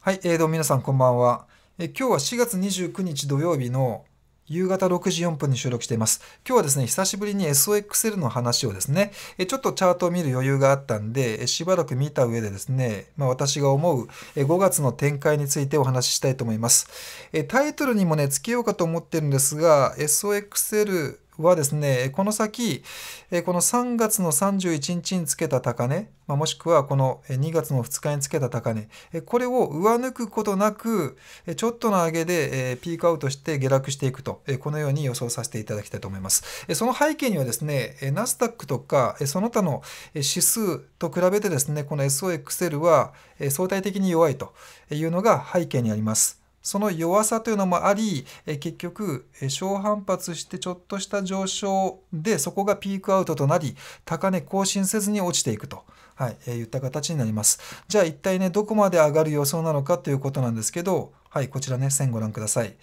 はい、えー、どうも皆さんこんばんは。え今日は4月29日土曜日の夕方6時4分に収録しています。今日はですね、久しぶりに SOXL の話をですね、えちょっとチャートを見る余裕があったんで、えしばらく見た上でですね、まあ、私が思うえ5月の展開についてお話ししたいと思います。えタイトルにもね、つけようかと思ってるんですが、SOXL はですね、この先、この3月の31日につけた高値、もしくはこの2月の2日につけた高値、これを上抜くことなく、ちょっとの上げでピークアウトして下落していくと、このように予想させていただきたいと思います。その背景にはですね、ナスダックとかその他の指数と比べてですね、この SOXL は相対的に弱いというのが背景にあります。その弱さというのもあり、結局、小反発してちょっとした上昇で、そこがピークアウトとなり、高値更新せずに落ちていくと。はい、えー、言った形になります。じゃあ一体ね、どこまで上がる予想なのかということなんですけど、はい、こちらね、線ご覧ください。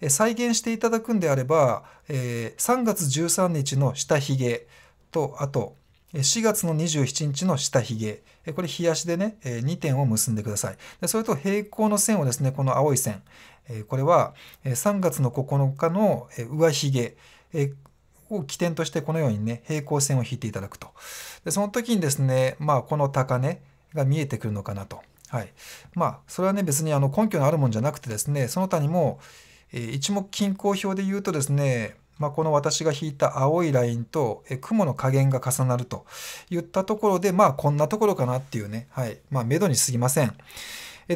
えー、再現していただくんであれば、えー、3月13日の下髭と、あと、4月の27日の下髭、これ、冷足でね、2点を結んでください。それと平行の線をですね、この青い線、これは3月の9日の上髭を起点としてこのようにね、平行線を引いていただくと。でその時にですね、まあ、この高値が見えてくるのかなと。はい。まあ、それはね、別にあの根拠のあるもんじゃなくてですね、その他にも、一目均衡表で言うとですね、まあ、この私が引いた青いラインと雲の加減が重なるといったところで、まあ、こんなところかなっていうね、はい、まあ、めどに過ぎません。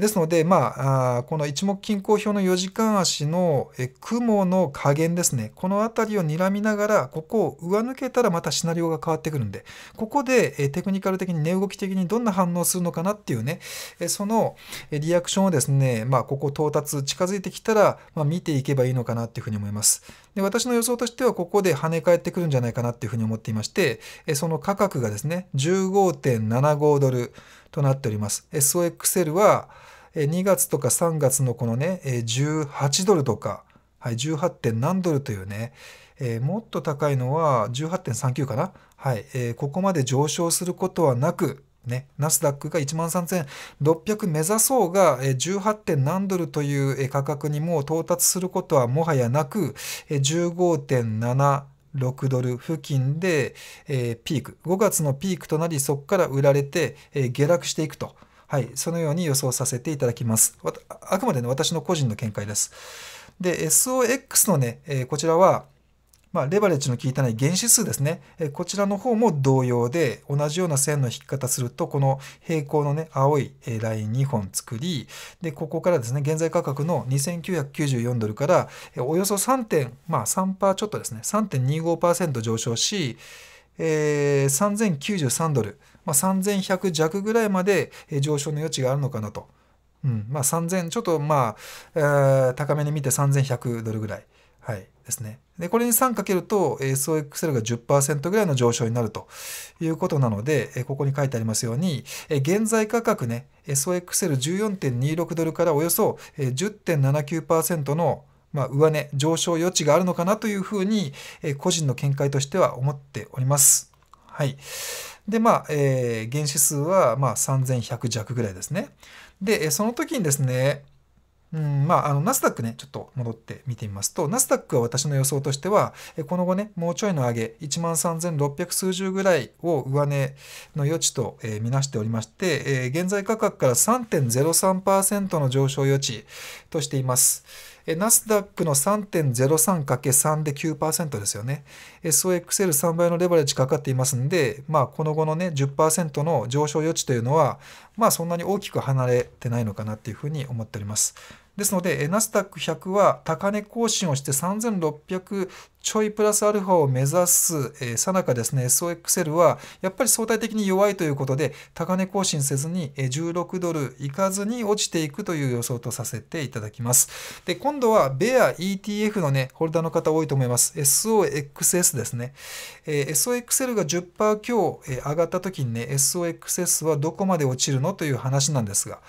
ですので、まあ、この一目均衡表の4時間足の雲の加減ですね、この辺りを睨みながら、ここを上抜けたらまたシナリオが変わってくるんで、ここでテクニカル的に値動き的にどんな反応するのかなっていうね、そのリアクションをですね、まあ、ここ到達、近づいてきたら、まあ、見ていけばいいのかなっていうふうに思います。で私の予想としては、ここで跳ね返ってくるんじゃないかなっていうふうに思っていまして、その価格がですね、15.75ドルとなっております。SOXL は、2月とか3月のこのね、18ドルとか、はい、18. 点何ドルというね、えー、もっと高いのは18.39かな。はい、えー、ここまで上昇することはなく、ね、ナスダックが13,600目指そうが 18. 点何ドルという価格にも到達することはもはやなく15.76ドル付近で、えー、ピーク5月のピークとなりそこから売られて、えー、下落していくと。はい、そのように予想させていただきます。あくまでね、私の個人の見解です。で、SOX のね、えこちらは、まあ、レバレッジの効いたない原子数ですね、えこちらの方も同様で、同じような線の引き方すると、この平行のね、青いライン2本作り、で、ここからですね、現在価格の2994ドルから、およそ3点、まあ3%ちょっとですね、3.25%上昇し、えー、3093ドル、まあ、3100弱ぐらいまで上昇の余地があるのかなと。うんまあ、3000、ちょっとまあ、えー、高めに見て3100ドルぐらい。はい。ですね。で、これに3かけると、え SOXL が10%ぐらいの上昇になるということなので、えここに書いてありますように、え現在価格ね、SOXL14.26 ドルからおよそ、えー、10.79%の、まあ、上値上昇余地があるのかなというふうに、え個人の見解としては思っております。はい。で、まあ、えー、原子数は、まあ、3100弱ぐらいですね。で、その時にですね、うん、まあ、あの、ナスダックね、ちょっと戻って見てみますと、ナスダックは私の予想としては、この後ね、もうちょいの上げ、13,600数十ぐらいを上値の余地と、えー、みなしておりまして、えー、現在価格から3.03%の上昇余地としています。ナスダックの 3.03×3 で9%ですよね。SOXL3 倍のレバレッジかかっていますんで、まあ、この後のね、10%の上昇余地というのは、まあ、そんなに大きく離れてないのかなっていうふうに思っております。ですので、ナスダック100は高値更新をして3600ちょいプラスアルファを目指すさなかですね、SOXL はやっぱり相対的に弱いということで、高値更新せずに16ドルいかずに落ちていくという予想とさせていただきます。で、今度はベア ETF のね、ホルダーの方多いと思います。SOXS ですね。SOXL が10%強、上がった時にね、SOXS はどこまで落ちるのという話なんですが、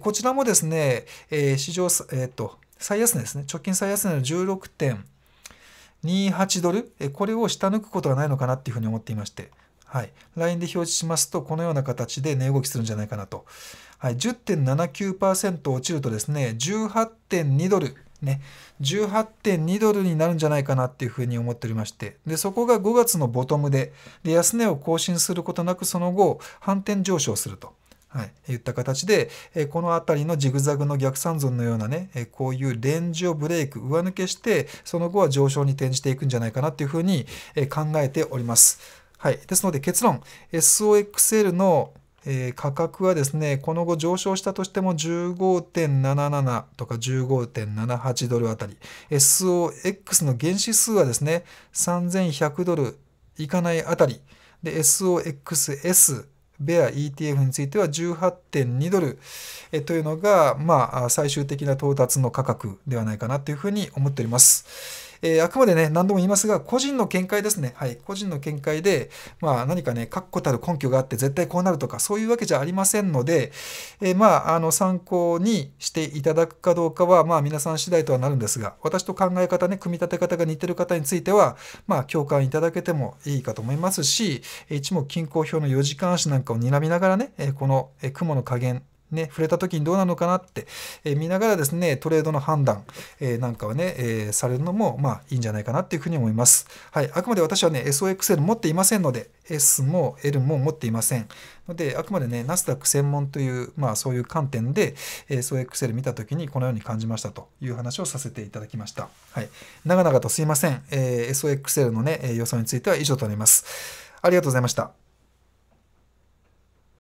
こちらもですね、市場えっ、ー、と、最安値ですね。直近最安値の16.28ドル、えこれを下抜くことはないのかなっていうふうに思っていまして、はい。LINE で表示しますと、このような形で値動きするんじゃないかなと。はい。10.79%落ちるとですね、18.2ドル。ね、18.2ドルになるんじゃないかなっていうふうに思っておりまして、で、そこが5月のボトムで、で、安値を更新することなく、その後、反転上昇すると。はい、言った形で、えこの辺りのジグザグの逆三存のようなね、えこういうレンジをブレイク上抜けしてその後は上昇に転じていくんじゃないかなっていうふうに、え考えております。はい、ですので結論 SOXL のえ価格はですね、この後上昇したとしても15.77とか15.78ドルあたり、SOX の原子数はですね、3100ドルいかないあたり、で、SOXS ベア ETF については18.2ドルというのが、まあ、最終的な到達の価格ではないかなというふうに思っております。えー、あくまでね、何度も言いますが、個人の見解ですね。はい。個人の見解で、まあ、何かね、確固たる根拠があって絶対こうなるとか、そういうわけじゃありませんので、えー、まあ、あの、参考にしていただくかどうかは、まあ、皆さん次第とはなるんですが、私と考え方ね、組み立て方が似てる方については、まあ、共感いただけてもいいかと思いますし、一目均衡表の4時間足なんかを睨みながらね、この雲の加減ね、触れた時にどうなのかなって、え見ながらですね、トレードの判断、えなんかはね、えされるのも、まあ、いいんじゃないかなっていうふうに思います。はい、あくまで私はね、SOXL 持っていませんので、S も L も持っていません。ので、あくまでね、ナスダック専門という、まあそういう観点で、SOXL 見たときにこのように感じましたという話をさせていただきました。はい。長々とすいません。えー、SOXL のね、予想については以上となります。ありがとうございました。